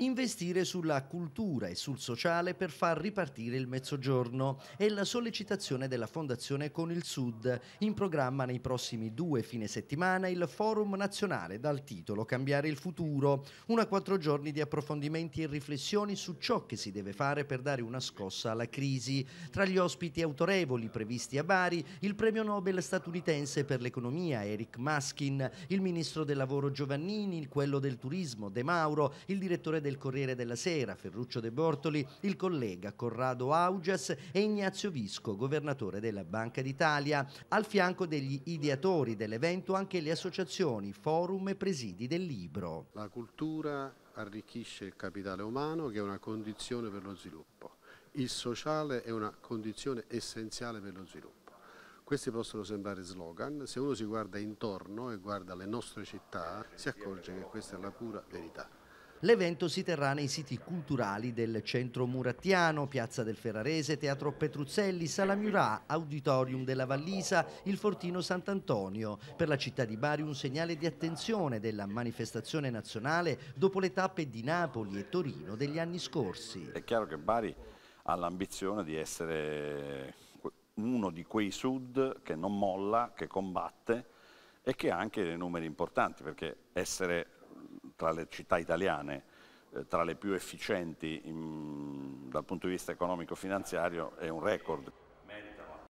Investire sulla cultura e sul sociale per far ripartire il mezzogiorno è la sollecitazione della Fondazione con il Sud. In programma nei prossimi due fine settimana il Forum nazionale dal titolo Cambiare il futuro, una quattro giorni di approfondimenti e riflessioni su ciò che si deve fare per dare una scossa alla crisi. Tra gli ospiti autorevoli previsti a Bari, il premio Nobel statunitense per l'economia Eric Maskin, il ministro del lavoro Giovannini, quello del turismo De Mauro, il direttore del Corriere della Sera, Ferruccio De Bortoli, il collega Corrado Augias e Ignazio Visco, governatore della Banca d'Italia, al fianco degli ideatori dell'evento anche le associazioni, forum e presidi del libro. La cultura arricchisce il capitale umano che è una condizione per lo sviluppo. Il sociale è una condizione essenziale per lo sviluppo. Questi possono sembrare slogan, se uno si guarda intorno e guarda le nostre città si accorge che questa è la pura verità. L'evento si terrà nei siti culturali del centro murattiano, Piazza del Ferrarese, Teatro Petruzzelli, Sala Murà, Auditorium della Vallisa, il Fortino Sant'Antonio. Per la città di Bari un segnale di attenzione della manifestazione nazionale dopo le tappe di Napoli e Torino degli anni scorsi. È chiaro che Bari ha l'ambizione di essere uno di quei sud che non molla, che combatte e che ha anche dei numeri importanti perché essere tra le città italiane, eh, tra le più efficienti in, dal punto di vista economico-finanziario, è un record.